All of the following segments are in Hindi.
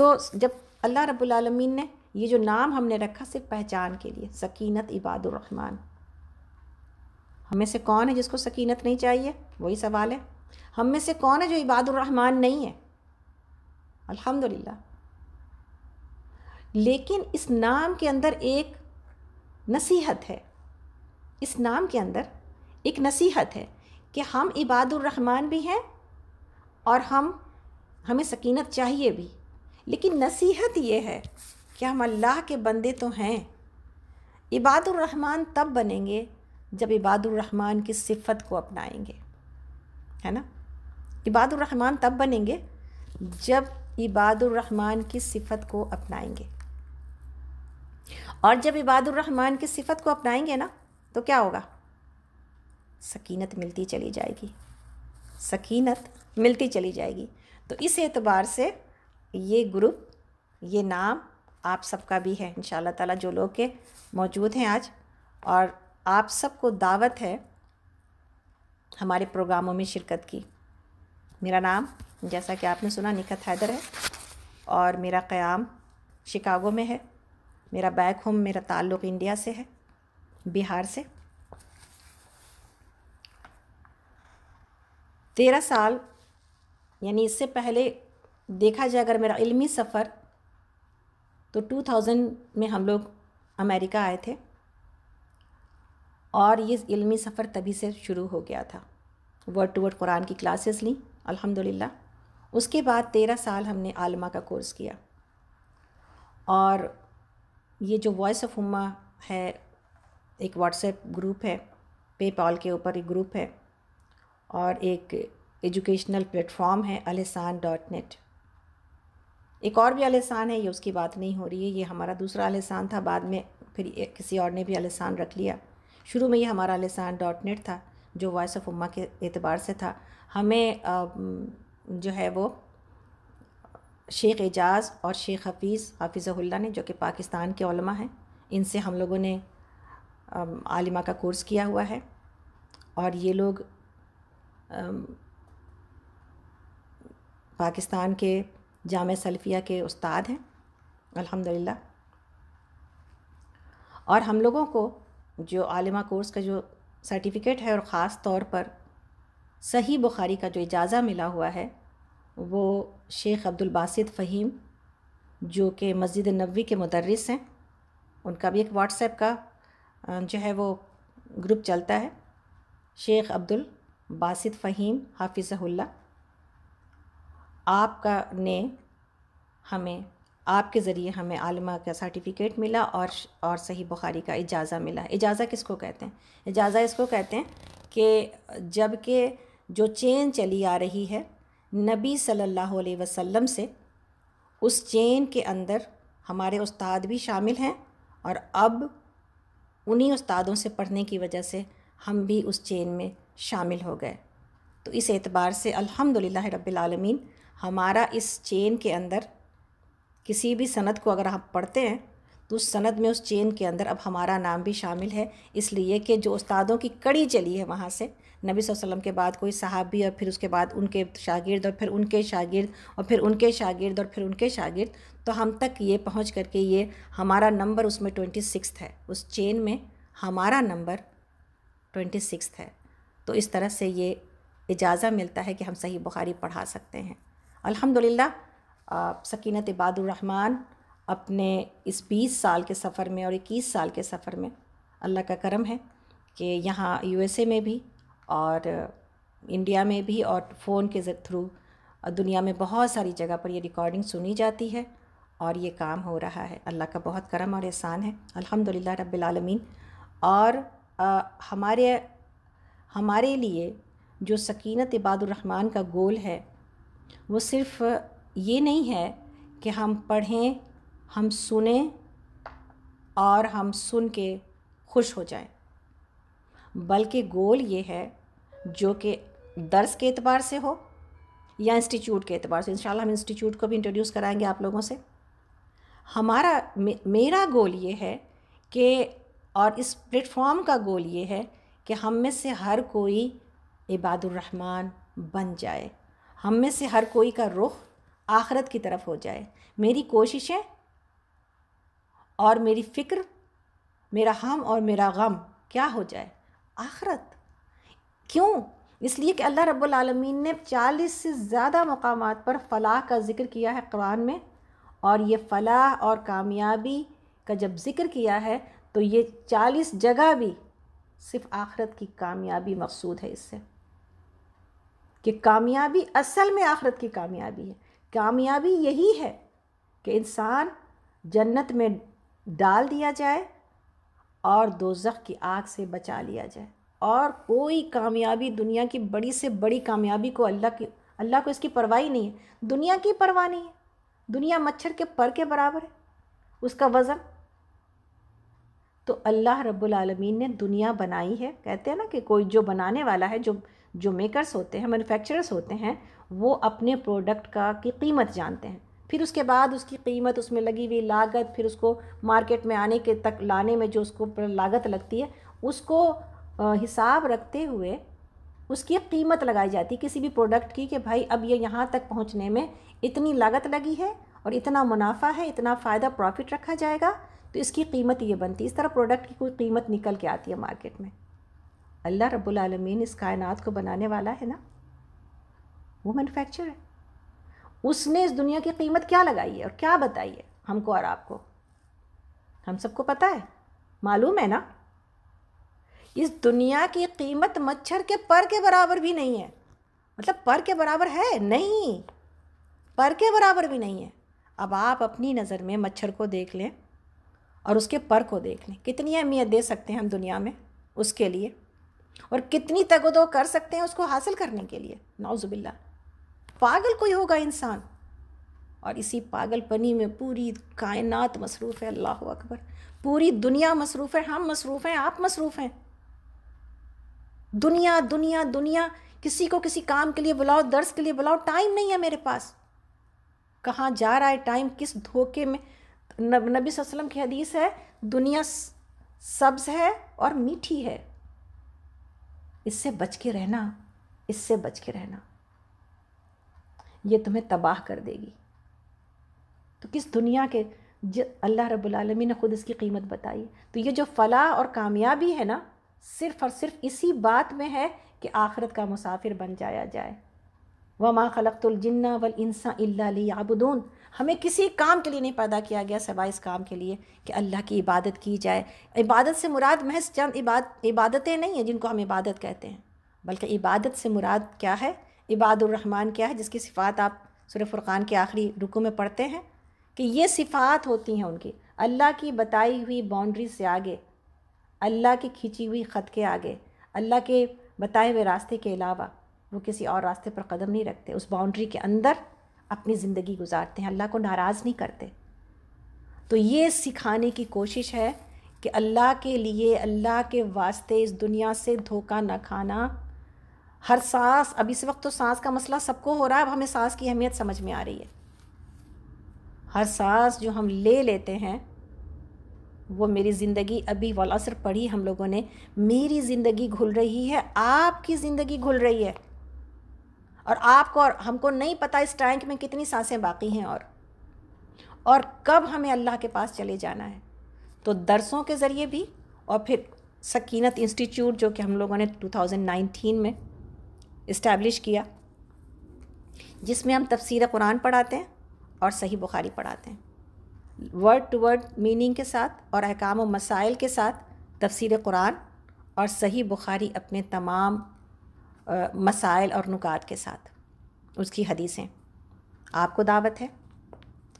तो जब अल्लाह रबालमीन ने ये जो नाम हमने रखा सिर्फ पहचान के लिए सकीनत इबादुररहमान हमें से कौन है जिसको सकीनत नहीं चाहिए वही सवाल है हम में से कौन है जो इबादुररहमान नहीं है अल्हम्दुलिल्लाह लेकिन इस नाम के अंदर एक नसीहत है इस नाम के अंदर एक नसीहत है कि हम इबादुररहमान भी हैं और हम हमें सकीनत चाहिए भी लेकिन नसीहत ये है कि हम अल्लाह के बंदे तो हैं इबादुररहमान तब बनेंगे जब इबादुररहमान की सिफत को अपनाएंगे है ना इबादुररहमान तब बनेंगे जब इबादुररहमान की सिफत को अपनाएंगे और जब इबादुररहमान की सिफत को अपनाएंगे ना तो क्या होगा सकीनत मिलती चली जाएगी सकीनत मिलती चली जाएगी तो इस एतबार से ये ग्रुप ये नाम आप सबका भी है इन ताला जो लोग के मौजूद हैं आज और आप सबको दावत है हमारे प्रोग्रामों में शिरकत की मेरा नाम जैसा कि आपने सुना निखत हैदर है और मेरा क़्याम शिकागो में है मेरा बैक होम मेरा ताल्लुक़ इंडिया से है बिहार से तेरह साल यानी इससे पहले देखा जाए अगर मेरा इल्मी सफ़र तो 2000 में हम लोग अमेरिका आए थे और ये इल्मी सफ़र तभी से शुरू हो गया था वर्ड टू वर्ड कुरान की क्लासेस ली अल्हम्दुलिल्लाह उसके बाद तेरह साल हमने आलमा का कोर्स किया और ये जो वॉइस ऑफ उम्मा है एक व्हाट्सएप ग्रुप है पे पॉल के ऊपर एक ग्रुप है और एक एजुकेशनल प्लेटफॉर्म है अलहसान डॉट नेट एक और भी आलिसान है ये उसकी बात नहीं हो रही है ये हमारा दूसरा आलिसान था बाद में फिर किसी और ने भी आलिसान रख लिया शुरू में ये हमारा आलिसान डॉट नेट था जो वॉइस ऑफ उम्मा के एतबार से था हमें जो है वो शेख एजाज़ और शेख हफीज़ हाफिज़हुल्ला ने जो कि पाकिस्तान के ओलमा हैं इनसे हम लोगों ने आलिमा का कोर्स किया हुआ है और ये लोग पाकिस्तान के जाम सल्फिया के उस्ताद हैं अल्हम्दुलिल्लाह और हम लोगों को जो आलिमा कोर्स का जो सर्टिफिकेट है और ख़ास तौर पर सही बुखारी का जो इजाज़ा मिला हुआ है वो शेख अब्दुल बासित फ़हीम जो कि मस्जिद नबी के मदरस हैं उनका भी एक व्हाट्सएप का जो है वो ग्रुप चलता है शेख अब्दुल बासित फ़हीम हाफिज़ुल्ला आपका ने हमें आपके ज़रिए हमें आलमा का सर्टिफिकेट मिला और और सही बुखारी का इजाज़ा मिला इजाज़ा किसको कहते हैं इजाज़ा इसको कहते हैं कि जबकि जो चेन चली आ रही है नबी सल्लल्लाहु अलैहि वसल्लम से उस चेन के अंदर हमारे उस्ताद भी शामिल हैं और अब उन्हीं उस्तादों से पढ़ने की वजह से हम भी उस चेन में शामिल हो गए तो इस एतबार से अल्हम्दुलिल्लाह रब्बिल आलमीन हमारा इस चेन के अंदर किसी भी सनद को अगर आप पढ़ते हैं तो उस सनद में उस चेन के अंदर अब हमारा नाम भी शामिल है इसलिए कि जो उस्तादों की कड़ी चली है वहाँ से नबी वसल्लम के बाद कोई साहबी और फिर उसके बाद उनके शागिर्द और फिर उनके शागिर्द और फिर उनके शागिर्द और फिर उनके शागिर्द तो हम तक ये पहुँच करके ये हमारा नंबर उसमें ट्वेंटी सिक्स है उस चेन में हमारा नंबर ट्वेंटी सिक्स है तो इस तरह से ये इजाज़ा मिलता है कि हम सही बुखारी पढ़ा सकते हैं अल्हम्दुलिल्लाह सकीनत इबादुररहमान अपने इस बीस साल के सफ़र में और इक्कीस साल के सफ़र में अल्लाह का करम है कि यहाँ यूएसए में भी और इंडिया में भी और फ़ोन के थ्रू दुनिया में बहुत सारी जगह पर ये रिकॉर्डिंग सुनी जाती है और ये काम हो रहा है अल्लाह का बहुत करम और एहसान है अल्हम्दुलिल्लाह रब्बिल आलमीन और आ, हमारे हमारे लिए जो सकीनत इबादुररहमान का गोल है वो सिर्फ ये नहीं है कि हम पढ़ें हम सुने और हम सुन के खुश हो जाएं बल्कि गोल ये है जो कि दर्स के अतबार से हो या इंस्टीट्यूट के अतबार से इन हम इंस्टीट्यूट को भी इंट्रोड्यूस कराएंगे आप लोगों से हमारा मे, मेरा गोल ये है कि और इस प्लेटफॉर्म का गोल ये है कि हम में से हर कोई इबादुररहमान बन जाए हम में से हर कोई का रुख आखरत की तरफ हो जाए मेरी कोशिशें और मेरी फ़िक्र मेरा हम और मेरा गम क्या हो जाए आखरत क्यों इसलिए कि अल्लाह रब्बुल ने चालीस से ज़्यादा मकाम पर फ़लाह का ज़िक्र किया है कुरान में और ये फ़लाह और कामयाबी का जब ज़िक्र किया है तो ये चालीस जगह भी सिर्फ़ आखरत की कामयाबी मकसूद है इससे कि कामयाबी असल में आखरत की कामयाबी है कामयाबी यही है कि इंसान जन्नत में डाल दिया जाए और दोजख की आग से बचा लिया जाए और कोई कामयाबी दुनिया की बड़ी से बड़ी कामयाबी को अल्लाह की अल्लाह को इसकी परवाह ही नहीं है दुनिया की परवाह नहीं है दुनिया मच्छर के पर के बराबर है उसका वज़न तो अल्लाह रब्बुल रबालमीन ने दुनिया बनाई है कहते हैं ना कि कोई जो बनाने वाला है जो जो मेकर्स होते हैं मैन्युफैक्चरर्स होते हैं वो अपने प्रोडक्ट का की कीमत जानते हैं फिर उसके बाद उसकी कीमत उसमें लगी हुई लागत फिर उसको मार्केट में आने के तक लाने में जो उसको लागत लगती है उसको हिसाब रखते हुए उसकी कीमत लगाई जाती है किसी भी प्रोडक्ट की कि भाई अब ये यहाँ तक पहुँचने में इतनी लागत लगी है और इतना मुनाफा है इतना फ़ायदा प्रॉफिट रखा जाएगा तो इसकी कीमत ये बनती है इस तरह प्रोडक्ट की कोई कीमत निकल के आती है मार्केट में अल्लाह रब्बुल रबालमीन इस कायनात को बनाने वाला है ना वो मैनुफैक्चर है उसने इस दुनिया की कीमत क्या लगाई है और क्या बताई है हमको और आपको हम सबको पता है मालूम है ना इस दुनिया की कीमत मच्छर के पर के बराबर भी नहीं है मतलब पर के बराबर है नहीं पर के बराबर भी नहीं है अब आप अपनी नज़र में मच्छर को देख लें और उसके पर को देख लें कितनी अहमियत दे सकते हैं हम दुनिया में उसके लिए और कितनी तगोदो कर सकते हैं उसको हासिल करने के लिए नाउजुबिल्ला पागल कोई होगा इंसान और इसी पागलपनी में पूरी कायनात मसरूफ़ है अल्लाह अकबर पूरी दुनिया मसरूफ़ है हम मसरूफ़ हैं आप मसरूफ़ हैं दुनिया दुनिया दुनिया किसी को किसी काम के लिए बुलाओ दर्स के लिए बुलाओ टाइम नहीं है मेरे पास कहाँ जा रहा है टाइम किस धोखे में नब, नबी वसल्लम की हदीस है दुनिया सब्ज़ है और मीठी है इससे बच के रहना इससे बच के रहना ये तुम्हें तबाह कर देगी तो किस दुनिया के अल्लाह रब्लमी ने ख़ुद इसकी कीमत बताई तो ये जो फलाह और कामयाबी है ना सिर्फ़ और सिर्फ इसी बात में है कि आखरत का मुसाफिर बन जाया जाए व माँ खलकतुलजन्ना वल इंसा अबुदून हमें किसी काम के लिए नहीं पैदा किया गया सिवाय इस काम के लिए कि अल्लाह की इबादत की जाए इबादत से मुराद महज चंद इबाद इबादतें नहीं हैं जिनको हम इबादत कहते हैं बल्कि इबादत से मुराद क्या है इबादुररहमान क्या है जिसकी सिफ़ात आप सुर फुरक़ान के आखिरी रुकू में पढ़ते हैं कि ये सिफ़ात होती हैं उनकी अल्लाह की बताई हुई बाउंड्री से आगे अल्लाह की खींची हुई ख़त के आगे अल्लाह के बताए हुए रास्ते के अलावा वो किसी और रास्ते पर कदम नहीं रखते उस बाउंड्री के अंदर अपनी ज़िंदगी गुजारते हैं अल्लाह को नाराज़ नहीं करते तो ये सिखाने की कोशिश है कि अल्लाह के लिए अल्लाह के वास्ते इस दुनिया से धोखा ना खाना हर सांस अब इस वक्त तो सांस का मसला सबको हो रहा है अब हमें सांस की अहमियत समझ में आ रही है हर सांस जो हम ले लेते हैं वो मेरी ज़िंदगी अभी वाला असर पढ़ी हम लोगों ने मेरी ज़िंदगी घुल रही है आपकी ज़िंदगी घुल रही है और आपको और हमको नहीं पता इस टैंक में कितनी सांसें बाकी हैं और और कब हमें अल्लाह के पास चले जाना है तो दरसों के ज़रिए भी और फिर सकीनत इंस्टीट्यूट जो कि हम लोगों ने 2019 में इस्टेब्लिश किया जिसमें हम तफसीर कुरान पढ़ाते हैं और सही बुखारी पढ़ाते हैं वर्ड टू वर्ड मीनिंग के साथ और अहकाम व मसाइल के साथ तफसीर कुरान और सही बुखारी अपने तमाम मसाइल और नुकात के साथ उसकी हदीसें आपको दावत है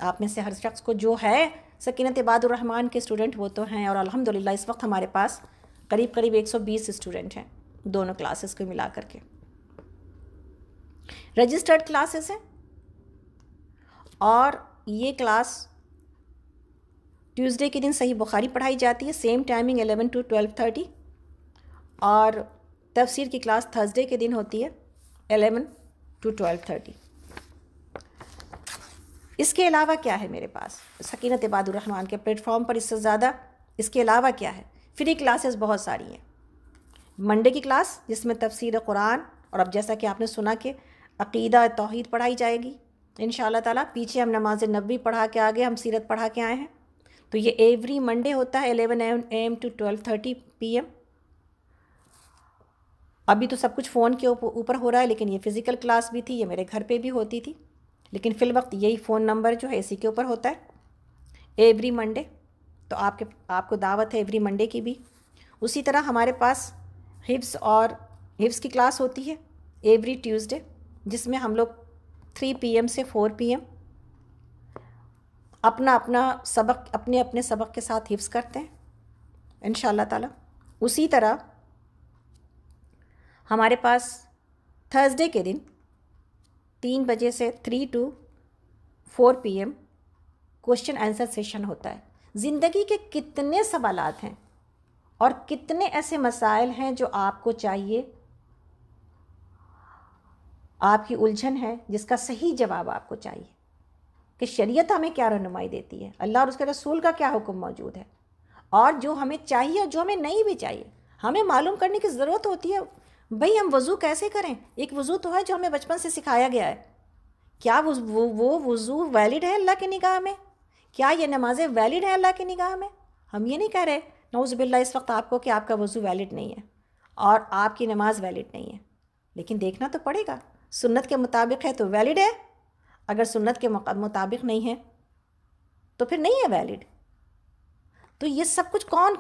आप में से हर शख्स को जो है सकीनत इबादुररहमान के स्टूडेंट वो तो हैं और अल्हम्दुलिल्लाह इस वक्त हमारे पास करीब करीब 120 स्टूडेंट हैं दोनों क्लासेस को मिला करके रजिस्टर्ड क्लासेस हैं और ये क्लास ट्यूसडे के दिन सही बुखारी पढ़ाई जाती है सेम टाइमिंग 11 टू 12:30 और तफसीर की क्लास थर्सडे के दिन होती है एलेवन टू ट्वेल्व थर्टी इसके अलावा क्या है मेरे पास सकीनत इबादुररहमान के प्लेटफॉर्म पर इससे ज़्यादा इसके अलावा क्या है फ्री क्लासेस बहुत सारी हैं मंडे की क्लास जिसमें तफसीर कुरान और अब जैसा कि आपने सुना कि अकीदा तोहद पढ़ाई जाएगी इन ताला पीछे हम नमाज नबी पढ़ा के आगे हम सीरत पढ़ा के आए हैं तो ये एवरी मंडे होता है eleven M to twelve thirty P M अभी तो सब कुछ फ़ोन के ऊपर हो रहा है लेकिन ये फ़िज़िकल क्लास भी थी ये मेरे घर पे भी होती थी लेकिन फ़िल वक्त यही फ़ोन नंबर जो है इसी के ऊपर होता है एवरी मंडे तो आपके आपको दावत है एवरी मंडे की भी उसी तरह हमारे पास हिप्स और हिप्स की क्लास होती है एवरी ट्यूसडे जिसमें हम लोग थ्री पी से फोर पी अपना अपना सबक अपने अपने सबक के साथ हिप्स करते हैं इन ताला उसी तरह हमारे पास थर्सडे के दिन तीन बजे से three to four P M question answer session होता है ज़िंदगी के कितने सवाल हैं और कितने ऐसे मसाइल हैं जो आपको चाहिए आपकी उलझन है जिसका सही जवाब आपको चाहिए कि शरीयत हमें क्या रहनुमाई देती है अल्लाह और उसके रसूल का क्या हुक्म मौजूद है और जो हमें चाहिए और जो हमें नहीं भी चाहिए हमें मालूम करने की ज़रूरत होती है भाई हम वज़ू कैसे करें एक वज़ू तो है जो हमें बचपन से सिखाया गया है क्या वो वो वो वज़ू वैलिड है अल्लाह की निगाह में क्या ये नमाज़ें वैलिड हैं अल्लाह की निगाह में हम ये नहीं कह रहे नौज़बिल्ला इस वक्त आपको कि आपका वज़ू वैलिड नहीं है और आपकी नमाज वैलिड नहीं है लेकिन देखना तो पड़ेगा सुन्नत के मुताबिक है तो वैलिड है अगर सुन्नत के मुताबिक नहीं है तो फिर नहीं है वैलिड तो ये सब कुछ कौन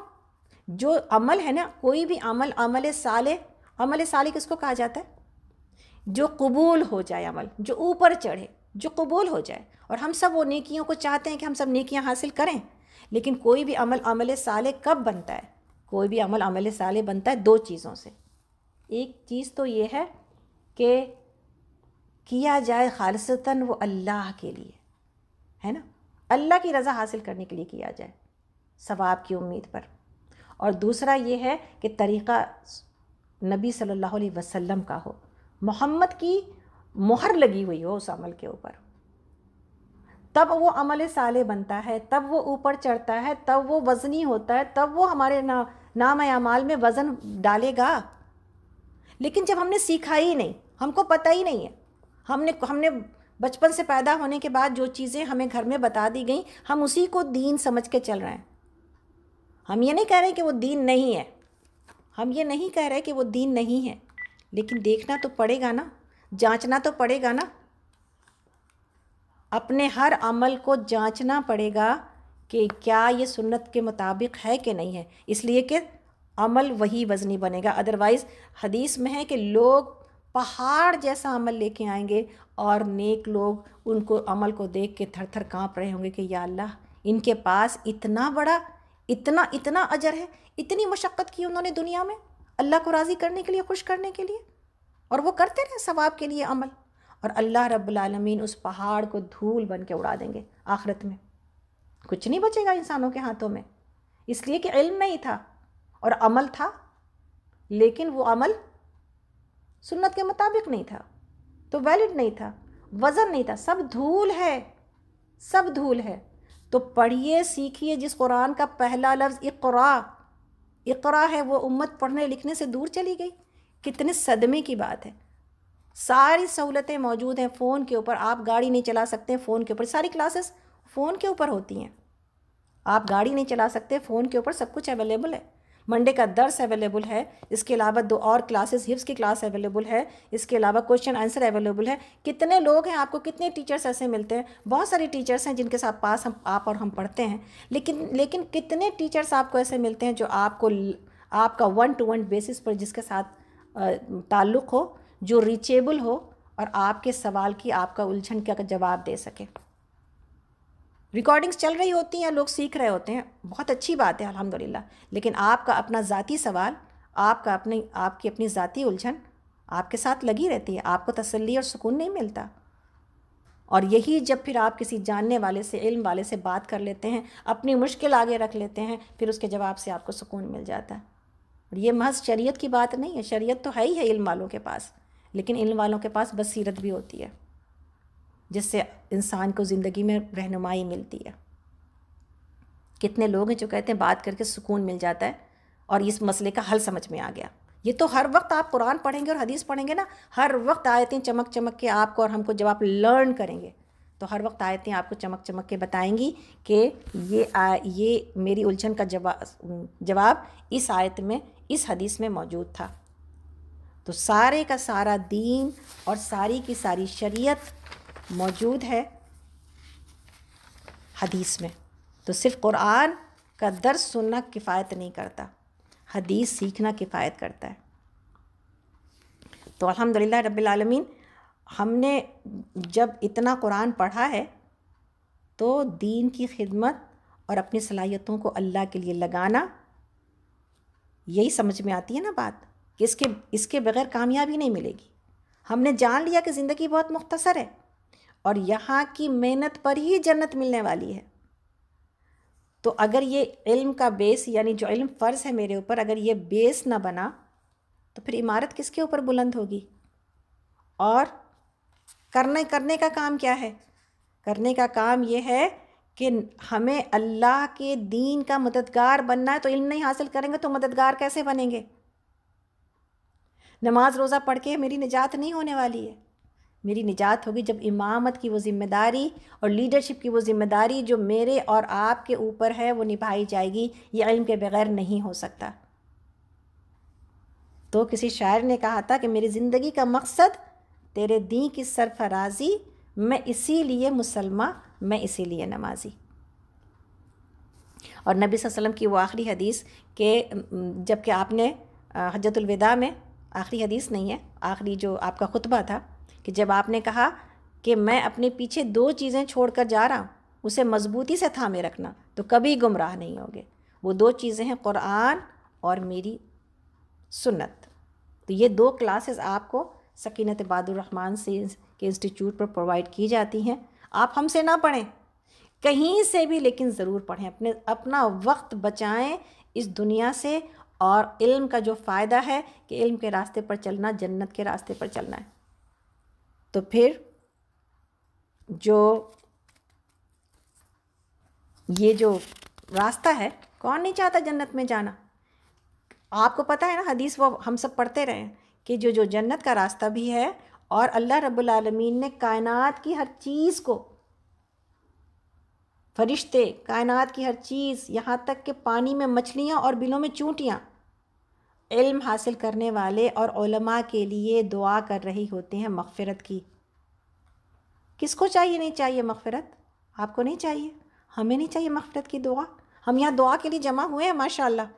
जो अमल है ना कोई भी अमल अमल साले अमल साले किसको कहा जाता है जो कबूल हो जाए अमल जो ऊपर चढ़े जो कबूल हो जाए और हम सब वो नेकियों को चाहते हैं कि हम सब नेकियां हासिल करें लेकिन कोई भी अमल अमल साले कब बनता है कोई भी अमल अमल साले बनता है दो चीज़ों से एक चीज़ तो ये है कि किया जाए खालसता वो अल्लाह के लिए है ना अल्लाह की रज़ा हासिल करने के लिए किया जाए सवाब की उम्मीद पर और दूसरा ये है कि तरीक़ा नबी सल्लल्लाहु अलैहि वसल्लम का हो मोहम्मद की मोहर लगी हुई हो उस अमल के ऊपर तब वो अमल साले बनता है तब वो ऊपर चढ़ता है तब वो वज़नी होता है तब वो हमारे ना नाम अमाल में वज़न डालेगा लेकिन जब हमने सीखा ही नहीं हमको पता ही नहीं है हमने हमने बचपन से पैदा होने के बाद जो चीज़ें हमें घर में बता दी गई हम उसी को दीन समझ के चल रहे हैं हम ये नहीं कह रहे कि वो दीन नहीं है हम ये नहीं कह रहे कि वो दीन नहीं है लेकिन देखना तो पड़ेगा ना जांचना तो पड़ेगा ना अपने हर अमल को जांचना पड़ेगा कि क्या ये सुन्नत के मुताबिक है कि नहीं है इसलिए कि अमल वही वज़नी बनेगा अदरवाइज़ हदीस में है कि लोग पहाड़ जैसा अमल लेके आएंगे और नेक लोग उनको अमल को देख के थर थर काँप रहे होंगे कि या अल्लाह इनके पास इतना बड़ा इतना इतना अजर है इतनी मशक्क़त की उन्होंने दुनिया में अल्लाह को राज़ी करने के लिए खुश करने के लिए और वो करते रहे सवाब के लिए अमल और अल्लाह रब्लमीन उस पहाड़ को धूल बन के उड़ा देंगे आखरत में कुछ नहीं बचेगा इंसानों के हाथों में इसलिए कि इल्म नहीं था और अमल था लेकिन वो अमल सुन्नत के मुताबिक नहीं था तो वैलिड नहीं था वज़न नहीं था सब धूल है सब धूल है तो पढ़िए सीखिए जिस कुरान का पहला लफ्ज़ इकरा इकरा है वो उम्मत पढ़ने लिखने से दूर चली गई कितने सदमे की बात है सारी सहूलतें मौजूद हैं फ़ोन के ऊपर आप गाड़ी नहीं चला सकते फ़ोन के ऊपर सारी क्लासेस फ़ोन के ऊपर होती हैं आप गाड़ी नहीं चला सकते फ़ोन के ऊपर सब कुछ अवेलेबल है मंडे का दर्स अवेलेबल है इसके अलावा दो और क्लासेस हिप्स की क्लास अवेलेबल है इसके अलावा क्वेश्चन आंसर अवेलेबल है कितने लोग हैं आपको कितने टीचर्स ऐसे मिलते हैं बहुत सारे टीचर्स हैं जिनके साथ पास हम आप और हम पढ़ते हैं लेकिन लेकिन कितने टीचर्स आपको ऐसे मिलते हैं जो आपको आपका वन टू वन बेसिस पर जिसके साथ ताल्लुक़ हो जो रीचेबल हो और आपके सवाल की आपका उलझन का जवाब दे सके रिकॉर्डिंग्स चल रही होती हैं लोग सीख रहे होते हैं बहुत अच्छी बात है अलहमदिल्ला लेकिन आपका अपना ज़ाती सवाल आपका अपनी आपकी अपनी ज़ाती उलझन आपके साथ लगी रहती है आपको तसल्ली और सुकून नहीं मिलता और यही जब फिर आप किसी जानने वाले से इल्म वाले से बात कर लेते हैं अपनी मुश्किल आगे रख लेते हैं फिर उसके जवाब से आपको सुकून मिल जाता है और ये महज शरीयत की बात नहीं है शरीयत तो है ही है इल्म वालों के पास लेकिन इल्म वालों के पास बसीरत भी होती है जिससे इंसान को ज़िंदगी में रहनुमाई मिलती है कितने लोग हैं जो कहते हैं बात करके सुकून मिल जाता है और इस मसले का हल समझ में आ गया ये तो हर वक्त आप कुरान पढ़ेंगे और हदीस पढ़ेंगे ना हर वक्त आयतें चमक चमक के आपको और हमको जब आप लर्न करेंगे तो हर वक्त आयतें आपको चमक चमक के बताएंगी कि ये आ, ये मेरी उलझन का जवाब जवाब इस आयत में इस हदीस में मौजूद था तो सारे का सारा दीन और सारी की सारी शरीयत मौजूद है हदीस में तो सिर्फ कुरान का दर्स सुनना किफ़ायत नहीं करता हदीस सीखना किफ़ायत करता है तो अल्हम्दुलिल्लाह रब्बिल आलमीन हमने जब इतना कुरान पढ़ा है तो दीन की खिदमत और अपनी सलाहियतों को अल्लाह के लिए लगाना यही समझ में आती है ना बात कि इसके इसके बगैर कामयाबी नहीं मिलेगी हमने जान लिया कि ज़िंदगी बहुत मुख्तसर है और यहाँ की मेहनत पर ही जन्नत मिलने वाली है तो अगर ये इल्म का बेस यानी जो इल्म फ़र्ज़ है मेरे ऊपर अगर ये बेस ना बना तो फिर इमारत किसके ऊपर बुलंद होगी और करने करने का काम क्या है करने का काम ये है कि हमें अल्लाह के दीन का मददगार बनना है तो इल्म नहीं हासिल करेंगे तो मददगार कैसे बनेंगे नमाज रोज़ा पढ़ के मेरी निजात नहीं होने वाली है मेरी निजात होगी जब इमामत की वो ज़िम्मेदारी और लीडरशिप की वो ज़िम्मेदारी जो मेरे और आपके ऊपर है वो निभाई जाएगी ये इल्म के बगैर नहीं हो सकता तो किसी शायर ने कहा था कि मेरी ज़िंदगी का मकसद तेरे दी की सरफराजी मैं इसीलिए मुसलमा मैं इसीलिए नमाजी और नबी वसल्लम की वो आखिरी हदीस के जबकि आपने हजतुलविदा में आखिरी हदीस नहीं है आखिरी जो आपका खुतबा था कि जब आपने कहा कि मैं अपने पीछे दो चीज़ें छोड़ कर जा रहा हूँ उसे मजबूती से थामे रखना तो कभी गुमराह नहीं होगे वो दो चीज़ें हैं क़ुरान और मेरी सुन्नत तो ये दो क्लासेस आपको सकीनत रहमान से के इंस्टीट्यूट पर प्रोवाइड की जाती हैं आप हमसे ना पढ़ें कहीं से भी लेकिन ज़रूर पढ़ें अपने अपना वक्त बचाएं इस दुनिया से और इल्म का जो फ़ायदा है कि इल्म के रास्ते पर चलना जन्नत के रास्ते पर चलना है तो फिर जो ये जो रास्ता है कौन नहीं चाहता जन्नत में जाना आपको पता है ना हदीस वो हम सब पढ़ते रहे कि जो जो जन्नत का रास्ता भी है और अल्लाह रब्बुल आलमीन ने कायनात की हर चीज़ को फरिश्ते कायनात की हर चीज़ यहाँ तक कि पानी में मछलियाँ और बिलों में चूंटियाँ इल्म हासिल करने वाले और के लिए दुआ कर रही होते हैं मगफ़रत की किसको चाहिए नहीं चाहिए मगफ़रत आपको नहीं चाहिए हमें नहीं चाहिए मगफ़रत की दुआ हम यहाँ दुआ के लिए जमा हुए हैं माशाल्लाह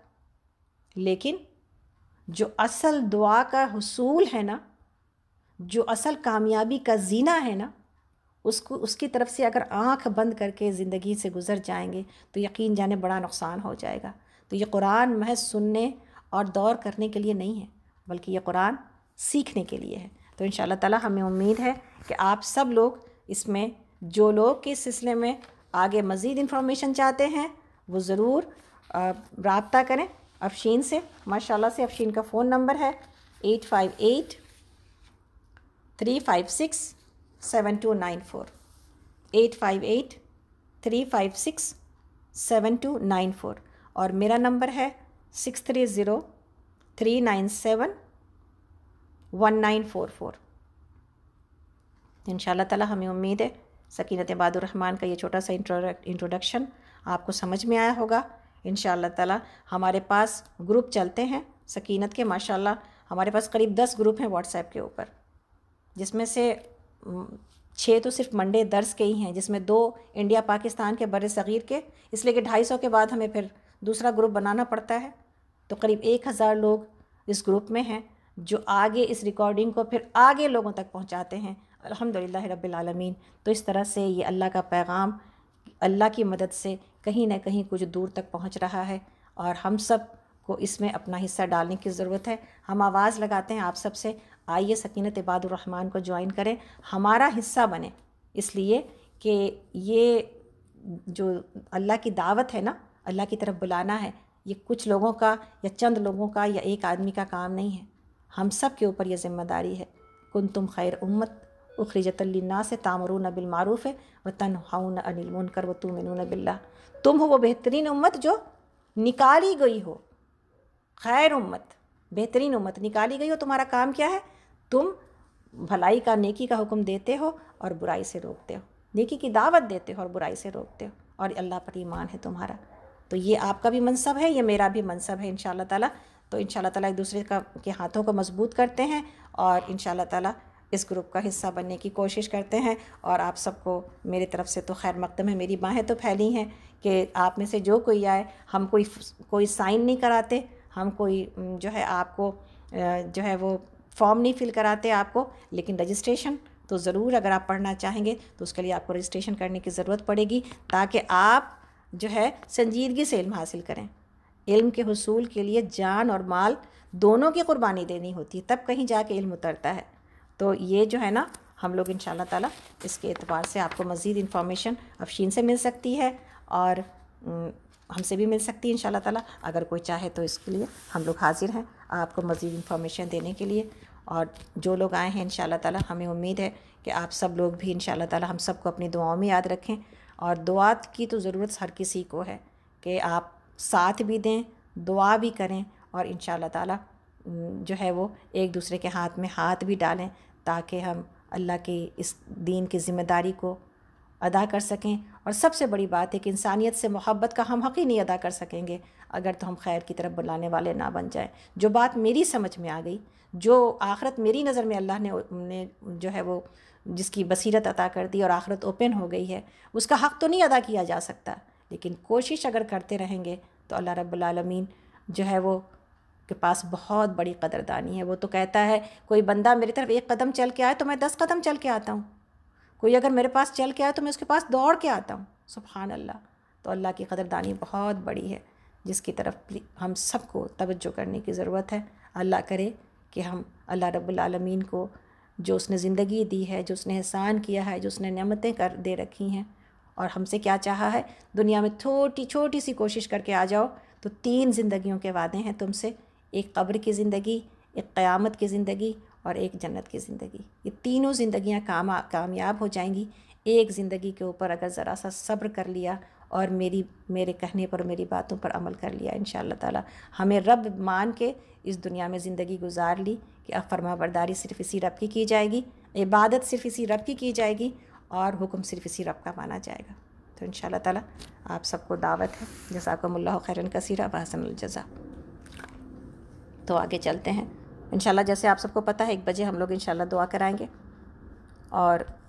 लेकिन जो असल दुआ का हसूल है ना जो असल कामयाबी का जीना है ना उसको उसकी तरफ से अगर आंख बंद करके ज़िंदगी से गुज़र जाएंगे तो यकीन जाने बड़ा नुकसान हो जाएगा तो ये कुरान महज सुनने और दौर करने के लिए नहीं है बल्कि ये कुरान सीखने के लिए है तो इन ताला हमें उम्मीद है कि आप सब लोग इसमें जो लोग के सिलसिले में आगे मज़ीद इन्फॉर्मेशन चाहते हैं वो ज़रूर रबता करें अफशीन से माशाल्लाह से अफशीन का फ़ोन नंबर है eight five eight three five six seven two nine four eight five eight three five six seven two nine four और मेरा नंबर है six three zero three nine seven one nine four four इन ताला हमें उम्मीद है सकीनत इबादुररहमान का ये छोटा सा इंट्रोडक्शन आपको समझ में आया होगा इन ताला हमारे पास ग्रुप चलते हैं सकीनत के माशाल्लाह हमारे पास करीब दस ग्रुप हैं व्हाट्सएप के ऊपर जिसमें से छः तो सिर्फ मंडे दर्स के ही हैं जिसमें दो इंडिया पाकिस्तान के बड़े सग़ीर के इसलिए कि ढाई सौ के बाद हमें फिर दूसरा ग्रुप बनाना पड़ता है तो करीब एक हज़ार लोग इस ग्रुप में हैं जो आगे इस रिकॉर्डिंग को फिर आगे लोगों तक पहुंचाते हैं अल्हम्दुलिल्लाह रब्बिल आलमीन तो इस तरह से ये अल्लाह का पैगाम अल्लाह की मदद से कहीं ना कहीं कुछ दूर तक पहुंच रहा है और हम सब को इसमें अपना हिस्सा डालने की ज़रूरत है हम आवाज़ लगाते हैं आप सब से आइए सकीनत इबादुररहमान को ज्वाइन करें हमारा हिस्सा बने इसलिए कि ये जो अल्लाह की दावत है ना अल्लाह की तरफ बुलाना है ये कुछ लोगों का या चंद लोगों का या एक आदमी का काम नहीं है हम सब के ऊपर यह ज़िम्मेदारी है कुन तुम खैर उम्मत उखरजतल्लिना से न बिलमारूफ़ है व न अनिल मुनकर व तुम न बिल्ला तुम हो वो बेहतरीन उम्मत जो निकाली गई हो खैर उम्मत बेहतरीन उम्मत निकाली गई हो तुम्हारा काम क्या है तुम भलाई का नेकी का हुक्म देते हो और बुराई से रोकते हो नेकी की दावत देते हो और बुराई से रोकते हो और अल्लाह पर ईमान है तुम्हारा तो ये आपका भी मनसब है ये मेरा भी मनसब है इन ताला तो इन ताला एक दूसरे का के हाथों को मजबूत करते हैं और इन ताला इस ग्रुप का हिस्सा बनने की कोशिश करते हैं और आप सबको मेरी तरफ से तो खैर मकदम है मेरी बाहें तो फैली हैं कि आप में से जो कोई आए हम कोई कोई साइन नहीं कराते हम कोई जो है आपको जो है वो फॉर्म नहीं फिल कराते आपको लेकिन रजिस्ट्रेशन तो ज़रूर अगर आप पढ़ना चाहेंगे तो उसके लिए आपको रजिस्ट्रेशन करने की ज़रूरत पड़ेगी ताकि आप जो है संजीदगी से इल्म हासिल करें इल्म के हसूल के लिए जान और माल दोनों की कुर्बानी देनी होती है तब कहीं जा के इल्म उतरता है तो ये जो है ना हम लोग इन ताला इसके अतबार से आपको मज़ीद इन्फॉर्मेशन अफशीन से मिल सकती है और हमसे भी मिल सकती है इन ताला अगर कोई चाहे तो इसके लिए हम लोग हाजिर हैं आपको मज़ीद इन्फॉर्मेशन देने के लिए और जो लोग आए हैं इन ताला हमें उम्मीद है कि आप सब लोग भी इन ताला हम सबको अपनी दुआओं में याद रखें और दुआ की तो ज़रूरत हर किसी को है कि आप साथ भी दें दुआ भी करें और इन ताला जो है वो एक दूसरे के हाथ में हाथ भी डालें ताकि हम अल्लाह के इस दीन की ज़िम्मेदारी को अदा कर सकें और सबसे बड़ी बात है कि इंसानियत से मोहब्बत का हम हक़ ही नहीं अदा कर सकेंगे अगर तो हम खैर की तरफ बुलाने वाले ना बन जाएं जो बात मेरी समझ में आ गई जो आखरत मेरी नज़र में अल्लाह ने ने जो है वो जिसकी बसीरत अता कर दी और आखरत ओपन हो गई है उसका हक़ तो नहीं अदा किया जा सकता लेकिन कोशिश अगर करते रहेंगे तो अल्लाह रब्लमीन जो है वो के पास बहुत बड़ी कदरदानी है वो तो कहता है कोई बंदा मेरी तरफ एक कदम चल के आए तो मैं दस कदम चल के आता हूँ कोई अगर मेरे पास चल के आए तो मैं उसके पास दौड़ के आता हूँ सुबहान अल्लाह तो अल्लाह की कदरदानी बहुत बड़ी है जिसकी तरफ हम सबको तवज्जो करने की ज़रूरत है अल्लाह करे कि हम अल्लाह रब्बुल आलमीन को जो उसने ज़िंदगी दी है जो उसने एहसान किया है जो उसने नमतें कर दे रखी हैं और हमसे क्या चाहा है दुनिया में छोटी छोटी सी कोशिश करके आ जाओ तो तीन ज़िंदगियों के वादे हैं तुमसे एक कब्र की ज़िंदगी एक क़यामत की ज़िंदगी और एक जन्नत की ज़िंदगी ये तीनों ज़िंदियाँ काम कामयाब हो जाएंगी एक ज़िंदगी के ऊपर अगर ज़रा सा सब्र कर लिया और मेरी मेरे कहने पर मेरी बातों पर अमल कर लिया इन ताला हमें रब मान के इस दुनिया में ज़िंदगी गुजार ली कि अब फर्मा बरदारी सिर्फ इसी रब की की जाएगी इबादत सिर्फ इसी रब की की जाएगी और हुक्म सिर्फ इसी रब का माना जाएगा तो इन ताला आप सबको दावत है जैसा जसाकमल्ला खैरन कसीरा जजा तो आगे चलते हैं इन जैसे आप सबको पता है एक बजे हम लोग इन दुआ कराएँगे और